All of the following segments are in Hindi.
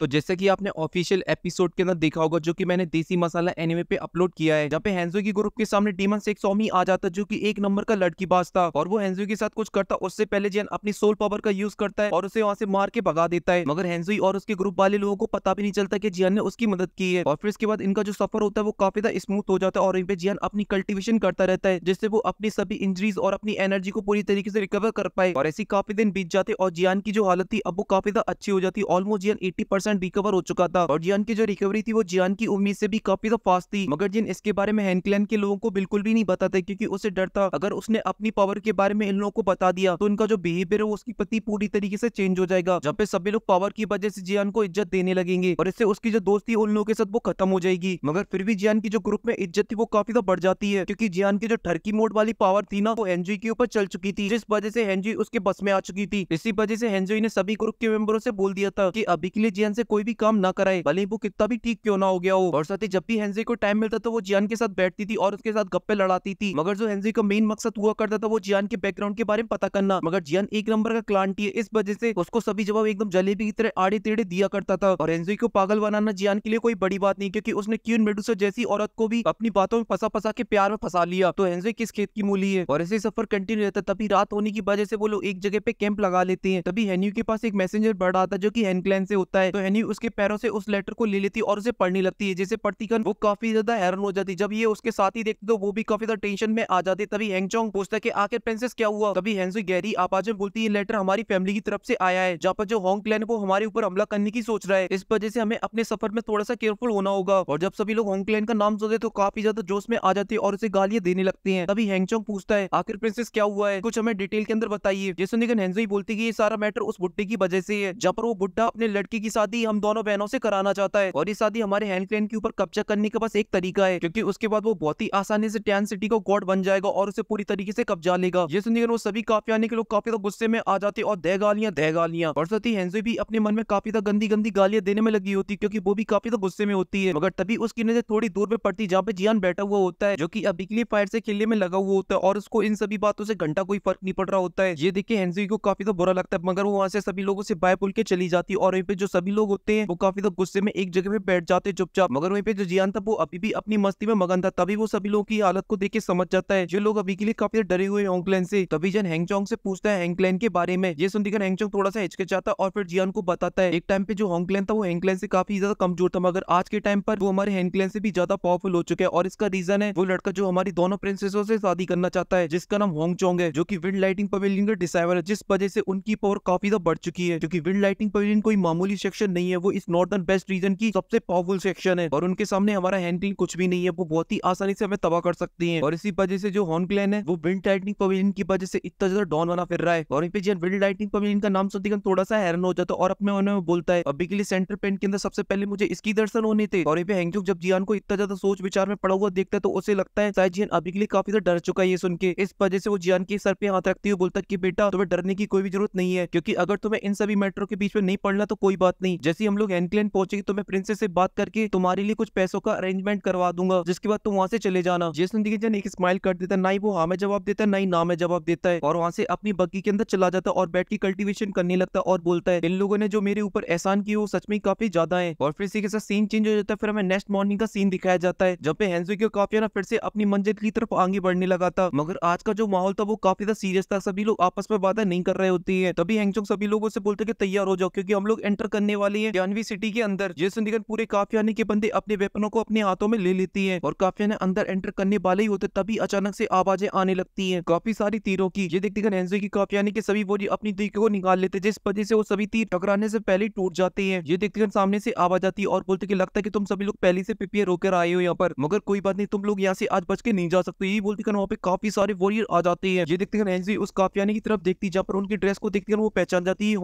तो जैसे कि आपने ऑफिशियल एपिसोड के अंदर देखा होगा जो कि मैंने देसी मसाला एनिमे पे अपलोड किया है जहाँ पे हेंजो की ग्रुप के सामने डीमन एक सोमी आ जाता जो कि एक नंबर का लड़की बाज था और वो हेंजो के साथ कुछ करता उससे पहले जैन अपनी सोल पावर का यूज करता है और उसे वहाँ से मार के भगा देता है मगर हेंजो और उसके ग्रुप वाले लोगों को पता भी नहीं चलता की जियन ने उसकी मदद की है और फिर इसके बाद इनका जो सफर होता है वो काफी ज्यादा स्मूथ हो जाता है और इन पे जियन अपनी कल्टिवेशन करता रहता है जिससे वो अपनी सभी इंजरीज और अपनी एनर्जी को पूरी तरीके से रिकवर कर पाए और ऐसी काफी दिन बीत जाते और जियान की जो हालत थी अब वो काफी ज्यादा अच्छी हो जाती ऑलमोस्ट जियन एट्टी परसेंट रिकवर हो चुका था और जियान की जो रिकवरी थी वो जियान की उम्मीद से भी काफी तो फास्ट थी मगर जिन इसके बारे में हैंकलैन के लोगों को बिल्कुल भी नहीं बताते क्यूँकी उसे डर था अगर उसने अपनी पावर के बारे में इन लोगों को बता दिया तो उनका जो बिहेवियर है उसकी पति पूरी तरीके से चेंज हो जाएगा जहाँ पे सभी लोग पावर की वजह से जियान को इज्जत देने लगेंगे और इससे उसकी जो दोस्ती उन लोगों के साथ वो खत्म हो जाएगी मगर फिर भी जियान की जो ग्रुप में इज्जत थी वो काफी तो बढ़ जाती है क्योंकि जियान की जो ठरकी मोड वाली पावर थी ना वो एनजी के ऊपर चल चुकी थी जिस वजह से हेनजी उसके बस में आ चुकी थी इसी वजह से हेनजी ने सभी ग्रुप के मेंबरों से बोल दिया था की अभी के लिए जियान से कोई भी काम ना कराए भले वो कितना भी ठीक क्यों ना हो गया हो और साथ ही जब भी हेनजे को टाइम मिलता था तो वो जियान के साथ बैठती थी और उसके साथ गप्पे लड़ाती थी मगर जो हेनजे का मेन मकसद हुआ करता था वो जियान के बैकग्राउंड के बारे में पता करना मगर जियान एक नंबर का क्लांटी है इस वजह से उसको सभी जवाब एकदम जलेबी की तरह आड़े तेड़े दिया करता था और हेनजे को पागल बनाना जियान के लिए कोई बड़ी बात नहीं क्योंकि उसने क्यून मेडूसा जैसी औरत को भी अपनी बातों में फंसा फंसा के प्यार में फंसा लिया तो हेनजे किस खेत की मूली है और ऐसे सफर कंटिन्यू रहता तभी रात होने की वजह से वो लोग एक जगह पे कैंप लगा लेते हैं तभी हेन्यू के पास एक मैसेजर रहा था जो की हेनक्लैन से होता है तो बहनी उसके पैरों से उस लेटर को ले लेती और उसे पढ़ने लगती है जैसे पढ़ती कर वो काफी ज्यादा हैरान हो जाती जब ये उसके साथ ही देखते तो वो भी काफी ज्यादा टेंशन में आ जाती तभी हैंगचोंग पूछता है आखिर प्रिंसेस क्या हुआ तभी हेंसो गहरी आवाज में बोलती है लेटर हमारी फैमिली की तरफ से आया है जहाँ पर जो हॉन्ग क्लैन वो हमारे ऊपर हमला करने की सोच रहा है इस वजह से हमें अपने सफर में थोड़ा सा केयरफुल होना होगा और जब सभी लोग हॉन्ग क्लैन का नाम सोते तो काफी ज्यादा जोश में आ जाते हैं और उसे गालियां देने लगती है तभी हैंगचोंग पूछता है आखिर प्रिंसेस क्या हुआ है कुछ हमें डिटेल के अंदर बताइए जैसे हेंसो ही बोलती है ये सारा मैटर उस बुढ़े की वजह से है जहाँ पर वो बुढ़ा अपने लड़की की साथ शादी हम दोनों बहनों से कराना चाहता है और ये शादी हमारे हैंड क्लैन के ऊपर कब्जा करने का बस एक तरीका है क्योंकि उसके बाद वो बहुत ही आसानी से टैन सिटी का गॉड बन जाएगा और उसे पूरी तरीके से कब्जा लेगा ये सुनकर वो सभी काफी आने के लोग काफी तो गुस्से में आ जाते और दह गालियां दह गालियां और साथ ही भी अपने मन में काफी तो गंदी गंदी गालियां देने में लगी होती क्योंकि वो भी काफी तो गुस्से में होती है मगर तभी उसकी नजर थोड़ी दूर में पड़ती जहाँ पे जियान बैठा हुआ होता है जो की अभी के लिए फायर से खेलने में लगा हुआ होता है और उसको इन सभी बातों से घंटा कोई फर्क नहीं पड़ रहा होता है ये देखिए हेंजो को काफी तो बुरा लगता है मगर वो वहाँ से सभी लोगों से बाय पुल के चली जाती है और वहीं पे जो सभी लोग लोग होते हैं वो काफी तो गुस्से में एक जगह पे बैठ जाते हैं चुपचाप मगर वहीं पे जो जियान था वो अभी भी अपनी मस्ती में मगन था तभी वो सभी लोगों की हालत को देख के समझ जाता है जो लोग अभी के लिए काफी डरे हुए हैं से तभी जन हैंगचोंग से पूछता है हैंगलैन के बारे में ये सुनकर हैंगचोंग थोड़ा सा हिचकिचाता और फिर जियान को बताता है एक टाइम पे जो होंगलैन था वो हैंगलैन से काफी ज्यादा कमजोर था मगर आज के टाइम पर वो हमारे हैंगलैन से भी ज्यादा पावरफुल हो चुके हैं और इसका रीजन है वो लड़का जो हमारी दोनों प्रिंसेसों से शादी करना चाहता है जिसका नाम हॉन्गचोंग है जो की विंड लाइटिंग पवेलियन का डिसाइवर है जिस वजह से उनकी पावर काफी ज्यादा बढ़ चुकी है क्योंकि विंड लाइटिंग पवेलियन कोई मामूली सेक्शन नहीं है वो इस नॉर्दर्न बेस्ट रीजन की सबसे पावरफुल सेक्शन है और उनके सामने हमारा हैंडलिंग कुछ भी नहीं है वो बहुत ही आसानी से हमें तबाह कर सकती है और इसी वजह से जो हॉन क्लैन है वो विंड टाइटनिंग पवेलियन की वजह से इतना ज्यादा डॉन बना फिर रहा है और विंड टाइटनिंग पवेलियन का नाम सुनते थोड़ा सा हैरन हो जाता है और अपने मन में बोलता है अभी के लिए सेंटर पेंट के अंदर सबसे पहले मुझे इसकी दर्शन होने थे और हैंगजुक जब जियान को इतना ज्यादा सोच विचार में पड़ा हुआ देखता है तो उसे लगता है शायद जियान अभी के लिए काफी ज्यादा डर चुका है ये सुन के इस वजह से वो जियान के सर पे हाथ रखते हुए बोलता है की बेटा तुम्हें डरने की कोई भी जरूरत नहीं है क्योंकि अगर तुम्हें इन सभी मैटरों के बीच में नहीं पड़ना तो कोई बात नहीं जैसे हम लोग एनक्लेन पहुंचेंगे तो मैं प्रिंसेस से बात करके तुम्हारे लिए कुछ पैसों का अरेंजमेंट करवा दूंगा जिसके बाद तुम वहाँ से चले जाना जैसे जन एक स्माइल कर देता ना ही वो हाँ में जवाब देता है ना ही ना में जवाब देता है और वहाँ से अपनी बग्गी के अंदर चला जाता और बैठ के कल्टिवेशन करने लगता और बोलता है इन लोगों ने जो मेरे ऊपर एहसान किया वो सच में काफी ज्यादा है और फिर इसी के साथ सीन चेंज हो जाता है फिर हमें नेक्स्ट मॉर्निंग का सीन दिखाया जाता है जब पे हेंजो की ना फिर से अपनी मंजिल की तरफ आगे बढ़ने लगा था मगर आज का जो माहौल था वो काफी ज्यादा सीरियस था सभी लोग आपस में बातें नहीं कर रहे होती है तभी हेंगचोंग सभी लोगों से बोलते कि तैयार हो जाओ क्योंकि हम लोग एंटर करने वाले वाली है ज्ञानवी सिटी के अंदर जैसे निकल पूरे काफियाने के बंदे अपने वेपनों को अपने हाथों में ले लेती है और काफियाने अंदर एंटर करने वाले ही होते तभी अचानक से आवाजें आने लगती है काफी सारी तीरों की ये देखते एनजे की काफियाने के सभी बोरी अपनी तरीके को निकाल लेते जिस वजह से वो सभी तीर टकराने से पहले टूट जाते हैं ये देखते सामने से आवाज आती है और बोलते लगता है की तुम सभी लोग पहले से पिपियर होकर आए हो यहाँ पर मगर कोई बात नहीं तुम लोग यहाँ से आज बच के नहीं जा सकते यही बोलते वहाँ पे काफी सारे वॉरियर आ जाते हैं ये देखते एनजी उस काफियाने की तरफ देखती जहाँ पर उनकी ड्रेस को देखते वो पहचान जाती है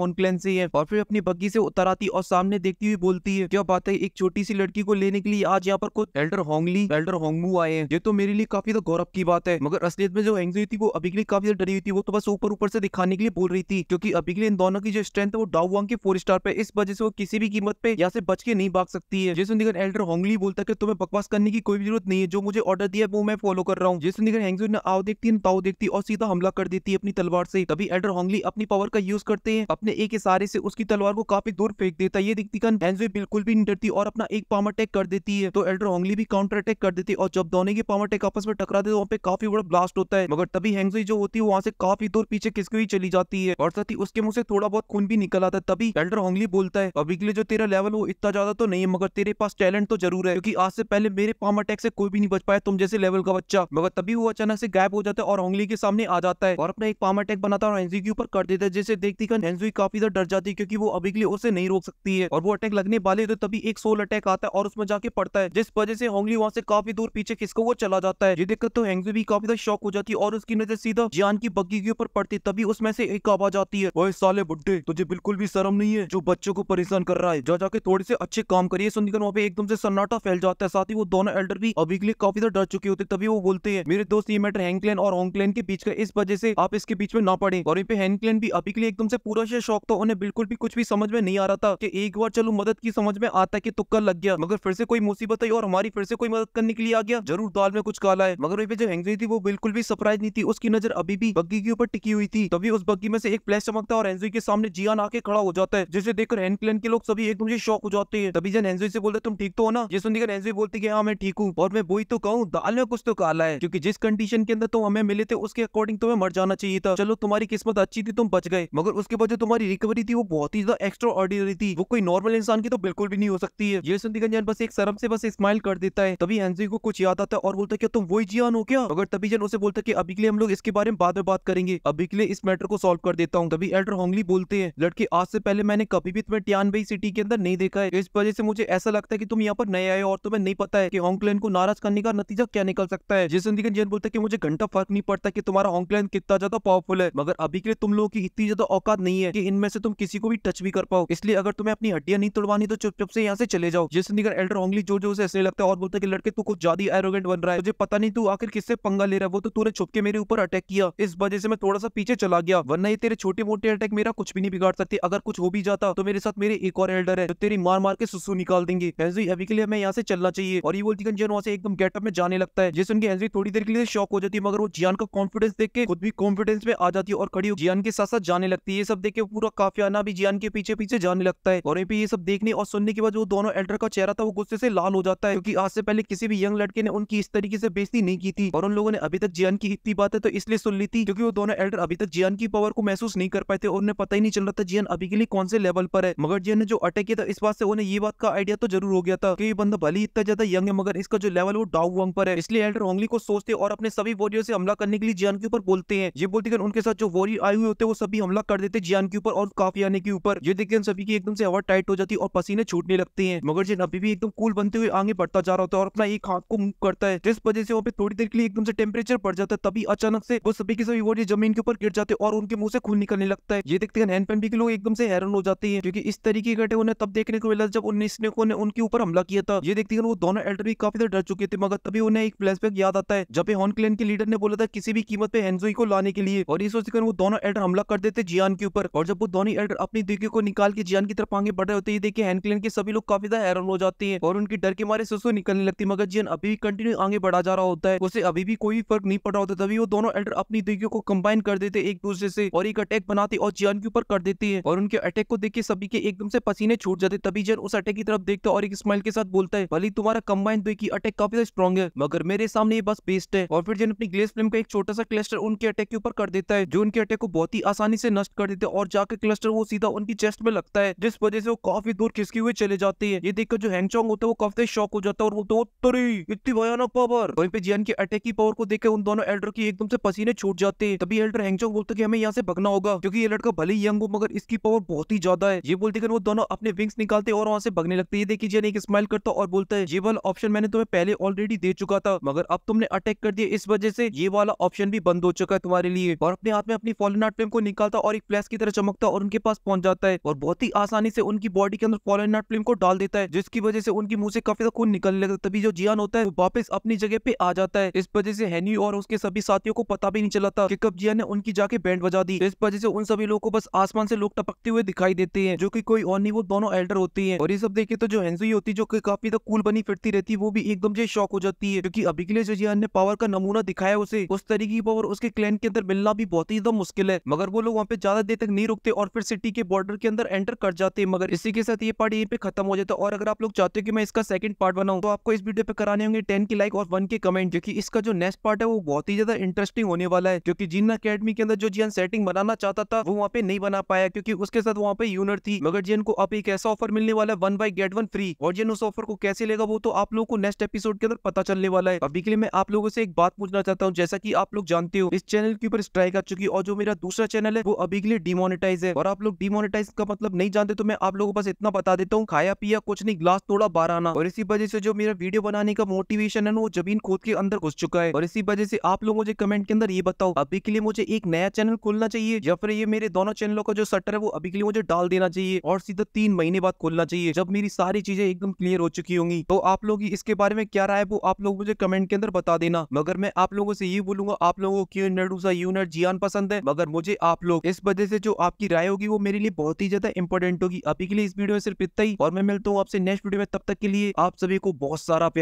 और फिर अपनी बग्गी से उतर आती और सामने देखती हुई बोलती है क्या बात है एक छोटी सी लड़की को लेने के लिए आज यहाँ पर खुद एल्डर होंगली एल्डर होंगू आए हैं ये तो मेरे लिए काफी तो गौरव की बात है मगर असलियत में जो हैंग हुई थी वो अभी के लिए काफी डरी हुई थी वो तो बस ऊपर ऊपर से दिखाने के लिए बोल रही थी क्योंकि अभी के लिए इन दोनों की जो स्ट्रेंथ है वो डाउ वांग फोर स्टार पे इस वजह से वो किसी भी कीमत पे यहाँ से बच के नहीं भाग सकती है जैसे देखकर एल्डर होंगली बोलता है तुम्हें बकवास करने की कोई जरूरत नहीं है जो मुझे ऑर्डर दिया वो मैं फॉलो कर रहा हूँ जैसे देखकर हैंगजू ने आओ देखती है ताओ देखती और सीधा हमला कर देती है अपनी तलवार से तभी एल्डर होंगली अपनी पावर का यूज करते हैं अपने एक इशारे से उसकी तलवार को काफी दूर फेंक देता ये दिखती दिक्कत एनजे बिल्कुल भी नहीं डरती और अपना एक पावर अटैक कर देती है तो एल्डर होंगली भी काउंटर अटैक कर देती है और जब दोनों के पावर अटैक आपस में टकराते वहाँ पे काफी बड़ा ब्लास्ट होता है मगर तभी हैंग जो होती है वहाँ से काफी दूर पीछे किसकी हुई चली जाती है और साथ ही उसके मुंह से थोड़ा बहुत खून भी निकल आता है तभी एल्डर होंगली बोलता है अभी के लिए जो तेरा लेवल वो इतना ज्यादा तो नहीं है मगर तेरे पास टैलेंट तो जरूर है क्योंकि आज से पहले मेरे पावर अटैक से कोई भी नहीं बच पाया तुम जैसे लेवल का बच्चा मगर तभी वो अचानक से गायब हो जाता है और होंगली के सामने आ जाता है और अपना एक पावर अटैक बनाता है और एनजी के ऊपर कर देता है जैसे देखती एनजी काफी ज्यादा डर जाती है क्योंकि वो अभी के लिए उसे नहीं रोक सकता सकती है और वो अटैक लगने वाले तो तभी एक सोल अटैक आता है और उसमें जाके पड़ता है जिस वजह से होंगली वहाँ से काफी दूर पीछे किसको वो चला जाता है ये देखकर तो हेंगजू भी काफी ज्यादा हो जाती है और उसकी नजर सीधा जान की बग्गी के ऊपर पड़ती तभी उसमें से एक आवाज आती है वह साले बुढ़े तुझे बिल्कुल भी शर्म नहीं है जो बच्चों को परेशान कर रहा है जा जाके थोड़े से अच्छे काम करिए सुनकर वहाँ पे एकदम से सन्नाटा फैल जाता है साथ ही वो दोनों एल्डर भी अभी के लिए काफी डर चुके होते तभी वो बोलते हैं मेरे दोस्त ये मैटर हैंगलैन और होंगलैन के बीच का इस वजह से आप इसके बीच में ना पड़े और यहाँ पे हैंगलैन भी अभी के लिए एकदम से पूरा से शौक था उन्हें बिल्कुल भी कुछ भी समझ में नहीं आ रहा था कि एक बार चलो मदद की समझ में आता है कि तुक्का लग गया मगर फिर से कोई मुसीबत आई और हमारी फिर से कोई मदद करने के लिए आ गया जरूर दाल में कुछ काला है मगर जो हेंगरी थी वो बिल्कुल भी सरप्राइज नहीं थी उसकी नजर अभी भी बग्गी के ऊपर टिकी हुई थी तभी उस बग्गी में से एक प्लेस चमकता और एनजी के सामने जियान आके खड़ा हो जाता है जिसे देखकर हेनक्लेन के लोग सभी एकदम से शौक हो जाते हैं तभी जन हेंजोई से बोलते तुम ठीक तो हो ना ये सुनकर हेंजोई बोलती है हाँ मैं ठीक हूँ और मैं वही तो कहूँ दाल में कुछ तो काला है क्योंकि जिस कंडीशन के अंदर तुम हमें मिले थे उसके अकॉर्डिंग तुम्हें मर जाना चाहिए था चलो तुम्हारी किस्मत अच्छी थी तुम बच गए मगर उसके बाद जो तुम्हारी रिकवरी थी वो बहुत ही ज्यादा एक्स्ट्रा ऑर्डिनरी थी होगी वो कोई नॉर्मल इंसान की तो बिल्कुल भी नहीं हो सकती है ये सुनती गंजन बस एक शर्म से बस स्माइल कर देता है तभी एनजी को कुछ याद आता है और बोलता है तुम वही जियान हो क्या अगर तभी जन उसे बोलता की अभी के लिए हम लोग इसके बारे में बाद में बात करेंगे अभी के लिए इस मैटर को सोल्व कर देता हूँ तभी एल्डर होंगली बोलते हैं लड़के आज से पहले मैंने कभी भी तुम्हें भाई सिटी के अंदर नहीं देखा है इस वजह से मुझे ऐसा लगता है की तुम यहाँ पर नए आए और तुम्हें नहीं पता है की होंगलैंड को नाराज करने का नतीजा क्या निकल सकता है जिस सुनती गंजन बोलता है की मुझे घंटा फर्क नहीं पड़ता की तुम्हारा होंगलैंड कितना ज्यादा पावरफुल है मगर अभी के लिए तुम लोगों की इतनी ज्यादा औकात नहीं है की इनमें से तुम किसी को भी टच भी कर पाओ इसलिए अगर तुम्हें अपनी हड्डियां नहीं तोड़वानी तो चुपचुप से यहाँ से चले जाओ जैसे निकल एल्डर होंगली जो जो उसे ऐसे लगता है और बोलता है कि लड़के तू कुछ ज्यादा एरोगेंट बन रहा है मुझे पता नहीं तू आखिर किससे पंगा ले रहा है वो तो तूने छुप के मेरे ऊपर अटैक किया इस वजह से मैं थोड़ा सा पीछे चला गया वरना ये तेरे छोटे मोटे अटैक मेरा कुछ भी नहीं बिगाड़ सकते अगर कुछ हो भी जाता तो मेरे साथ मेरे एक और एल्डर है जो तेरी मार मार के सुसु निकाल देंगे हेनरी अभी के लिए हमें यहाँ से चलना चाहिए और ये बोलती जियान वहाँ से एकदम गेटअप में जाने लगता है जिस उनकी हेनरी थोड़ी देर के लिए शॉक हो जाती है मगर वो जियान का कॉन्फिडेंस देख के खुद भी कॉन्फिडेंस में आ जाती है और खड़ी जियान के साथ साथ जाने लगती है ये सब देख के पूरा आना भी जियान के पीछे पीछे जाने लगता है है और यहाँ पे ये सब देखने और सुनने के बाद जो दोनों एल्डर का चेहरा था वो गुस्से से लाल हो जाता है क्योंकि आज से पहले किसी भी यंग लड़के ने उनकी इस तरीके से बेजती नहीं की थी और उन लोगों ने अभी तक जियान की इतनी बात तो इसलिए सुन ली थी क्योंकि वो दोनों एल्डर अभी तक जियान की पावर को महसूस नहीं कर पाए थे और उन्हें पता ही नहीं चल रहा था जियान अभी के लिए कौन से लेवल पर है मगर जियान ने जो अटैक किया था इस बात से उन्हें ये बात का आइडिया तो जरूर हो गया था कि ये बंदा भले ही इतना ज्यादा यंग है मगर इसका जो लेवल वो डाउ वंग पर है इसलिए एल्डर होंगली को सोचते और अपने सभी वॉरियर से हमला करने के लिए जियान के ऊपर बोलते हैं ये बोलते उनके साथ जो वॉरियर आए हुए होते वो सभी हमला कर देते जियान के ऊपर और काफी आने के ऊपर ये हैं सभी की एकदम से हवा टाइट हो जाती है और पसीने छूटने लगते हैं मगर जिन अभी भी एकदम कूल बनते हुए आगे बढ़ता जा रहा होता है और अपना एक हाथ को मूव करता है जिस वजह से वहाँ पे थोड़ी देर के लिए एकदम से टेम्परेचर बढ़ जाता है तभी अचानक से वो सभी के सभी वोट जमीन के ऊपर गिर जाते हैं और उनके मुंह से खून निकलने लगता है ये देखते हैं हैंड पंपी के लोग एकदम से हैरान हो जाते हैं क्योंकि इस तरीके के घटे उन्हें तब देखने को मिला जब उन्नीस स्नेकों ने उनके ऊपर हमला किया था ये देखते हैं वो दोनों एल्डर भी काफी डर चुके थे मगर तभी उन्हें एक फ्लैशबैक याद आता है जब हॉन क्लैन के लीडर ने बोला था किसी भी कीमत पे हेंजोई को लाने के लिए और इस वजह से वो दोनों एल्डर हमला कर देते जियान के ऊपर और जब वो दोनों एल्डर अपनी दिग्गी को निकाल के जियान की तरफ आगे बढ़ रहे होते हैं देखिए हैनक्लेन के सभी लोग काफी ज्यादा हैरान हो जाते हैं और उनकी डर के मारे सुसु निकलने लगती है मगर जियन अभी भी कंटिन्यू आगे बढ़ा जा रहा होता है उसे अभी भी कोई फर्क नहीं पड़ रहा होता तभी वो दोनों एल्डर अपनी दिग्गियों को कंबाइन कर देते एक दूसरे से और एक अटैक बनाते और जियन के ऊपर कर देती है और उनके अटैक को देख के सभी के एकदम से पसीने छूट जाते तभी जियन उस अटैक की तरफ देखते और एक स्माइल के साथ बोलता है भले तुम्हारा कंबाइन दिग्गी अटैक काफी ज्यादा स्ट्रॉन्ग है मगर मेरे सामने ये बस बेस्ट है और फिर जियन अपनी ग्लेस फिल्म का एक छोटा सा क्लस्टर उनके अटैक के ऊपर कर देता है जो उनके अटैक को बहुत ही आसानी से नष्ट कर देते हैं और जाकर क्लस्टर वो सीधा उनकी चेस्ट में लगता है जिस वजह से वो काफी दूर खिसकी हुई चले जाती है ये देखकर जो हैंगचोंग होता है वो काफी शॉक हो जाता है और वो तरी इतनी भयानक पावर वहीं पे जियान की अटैक की पावर को देखकर उन दोनों एल्डर की एकदम से पसीने छूट जाते हैं तभी एल्डर हैंगचोंग बोलते की हमें यहाँ से भगना होगा क्योंकि ये लड़का भले ही यंग हो मगर इसकी पावर बहुत ही ज्यादा है ये बोलते वो दोनों अपने विंग्स निकालते और वहाँ से भगने लगते ये देखिए जियान एक स्माइल करता और बोलता है ये वाला ऑप्शन मैंने तुम्हें पहले ऑलरेडी दे चुका था मगर अब तुमने अटैक कर दिया इस वजह से ये वाला ऑप्शन भी बंद हो चुका है तुम्हारे लिए और अपने हाथ में अपनी फॉलन आर्ट फ्लेम को निकालता और एक फ्लैश की तरह चमकता और उनके पास पहुंच जाता है और बहुत ही आसान आसानी से उनकी बॉडी के अंदर कॉलोनाट फिल्म को डाल देता है जिसकी वजह से उनके मुंह से काफी खून निकलने लगता है तभी जो जियान होता है वापस अपनी जगह पे आ जाता है इस वजह से हैनी और उसके सभी साथियों को पता भी नहीं चला था कि कब जियान ने उनकी जाके बैंड बजा दी इस वजह से उन सभी लोगों को बस आसमान से लोग टपकते हुए दिखाई देते हैं जो की कोई और नहीं वो दोनों एल्डर होती है और ये सब देखे तो जो हेंसुई होती है जो की काफी तक कूल बनी फिरती रहती है वो भी एकदम से शॉक हो जाती है क्योंकि अभी के लिए जो जियान ने पावर का नमूना दिखाया उसे उस तरीके की पावर उसके क्लैन के अंदर मिलना भी बहुत ही एकदम मुश्किल है मगर वो लोग वहाँ पे ज्यादा देर तक नहीं रुकते और फिर सिटी के बॉर्डर के अंदर एंटर कर जाते चाहते हैं मगर इसी के साथ ये पार्ट यहीं पे खत्म हो जाता है और अगर आप लोग चाहते हो कि मैं इसका सेकंड पार्ट बनाऊं तो आपको इस वीडियो पे कराने होंगे टेन की लाइक और वन के कमेंट जो कि इसका जो नेक्स्ट पार्ट है वो बहुत ही ज्यादा इंटरेस्टिंग होने वाला है जो कि जीन अकेडमी के अंदर जो जियन सेटिंग बनाना चाहता था वो वहाँ पे नहीं बना पाया क्योंकि उसके साथ वहाँ पे यूनर थी मगर जियन को अब एक ऐसा ऑफर मिलने वाला है one by get one free और जियन उस ऑफर को कैसे लेगा वो तो आप लोग को नेक्स्ट एपिसोड के अंदर पता चलने वाला है अभी के लिए मैं आप लोगों से एक बात पूछना चाहता हूँ जैसा की आप लोग जानते हो इस चैनल के ऊपर स्ट्राइक आ चुकी और जो मेरा दूसरा चैनल है वो अभी के लिए डिमोनिटाइज है और आप लोग डिमोनिटाइज का मतलब नहीं जानते तो तो मैं आप लोगों को बस इतना बता देता हूँ खाया पिया कुछ नहीं ग्लास थोड़ा बारह आना और इसी वजह से जो मेरा वीडियो बनाने का मोटिवेशन है वो जमीन खोद के अंदर घुस चुका है और इसी वजह से आप लोग मुझे कमेंट के अंदर ये बताओ अभी के लिए मुझे एक नया चैनल खोलना चाहिए या फिर ये मेरे दोनों चैनलों का जो सटर है वो अभी के लिए मुझे डाल देना चाहिए और सीधा तीन महीने बाद खोलना चाहिए जब मेरी सारी चीजें एकदम क्लियर हो चुकी होंगी तो आप लोग इसके बारे में क्या राय वो आप लोग मुझे कमेंट के अंदर बता देना मगर मैं आप लोगों से ये बोलूंगा आप लोगों को यूनिट जियान पसंद है मगर मुझे आप लोग इस वजह से जो आपकी राय होगी वो मेरे लिए बहुत ही ज्यादा इंपॉर्टेंट होगी होगी अभी के लिए इस वीडियो में सिर्फ इतना ही और मैं मिलता हूँ आपसे नेक्स्ट वीडियो में तब तक के लिए आप सभी को बहुत सारा प्यार